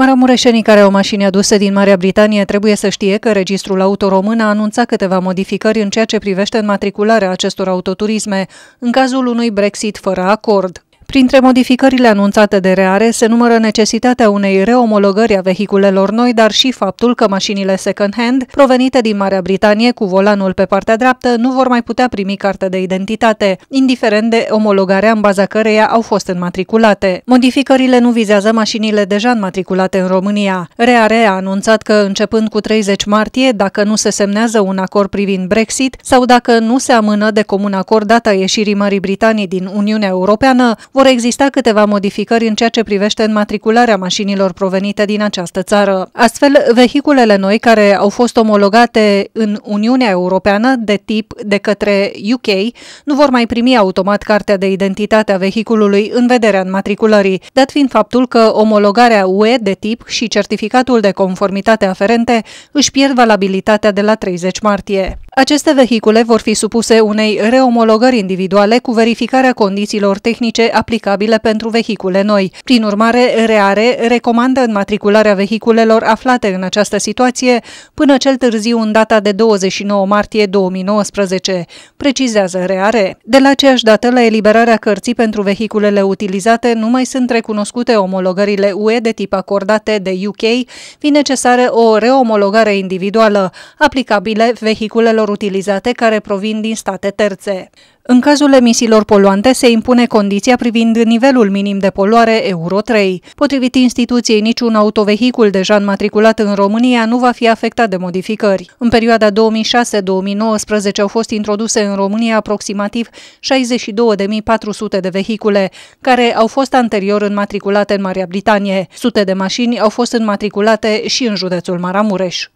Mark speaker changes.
Speaker 1: Maramureșenii care au mașini aduse din Marea Britanie trebuie să știe că registrul auto român a anunțat câteva modificări în ceea ce privește înmatricularea acestor autoturisme, în cazul unui Brexit fără acord. Printre modificările anunțate de reare se numără necesitatea unei reomologări a vehiculelor noi, dar și faptul că mașinile second-hand provenite din Marea Britanie cu volanul pe partea dreaptă nu vor mai putea primi carte de identitate, indiferent de omologarea în baza căreia au fost înmatriculate. Modificările nu vizează mașinile deja înmatriculate în România. Reare a anunțat că începând cu 30 martie, dacă nu se semnează un acord privind Brexit sau dacă nu se amână de comun acord data ieșirii Marii Britanii din Uniunea Europeană, vor exista câteva modificări în ceea ce privește înmatricularea mașinilor provenite din această țară. Astfel, vehiculele noi care au fost omologate în Uniunea Europeană de tip de către UK nu vor mai primi automat cartea de identitate a vehiculului în vederea înmatriculării, dat fiind faptul că omologarea UE de tip și certificatul de conformitate aferente își pierd valabilitatea de la 30 martie. Aceste vehicule vor fi supuse unei reomologări individuale cu verificarea condițiilor tehnice aplicabile pentru vehicule noi. Prin urmare, REARE recomandă înmatricularea vehiculelor aflate în această situație până cel târziu în data de 29 martie 2019, precizează REARE. De la aceeași dată, la eliberarea cărții pentru vehiculele utilizate, nu mai sunt recunoscute omologările UE de tip acordate de UK, fi necesară o reomologare individuală, aplicabile vehiculelor produselor utilizate care provin din state terțe. În cazul emisiilor poluante se impune condiția privind nivelul minim de poluare Euro 3. Potrivit instituției, niciun autovehicul deja înmatriculat în România nu va fi afectat de modificări. În perioada 2006-2019 au fost introduse în România aproximativ 62.400 de vehicule, care au fost anterior înmatriculate în Marea Britanie. Sute de mașini au fost înmatriculate și în județul Maramureș.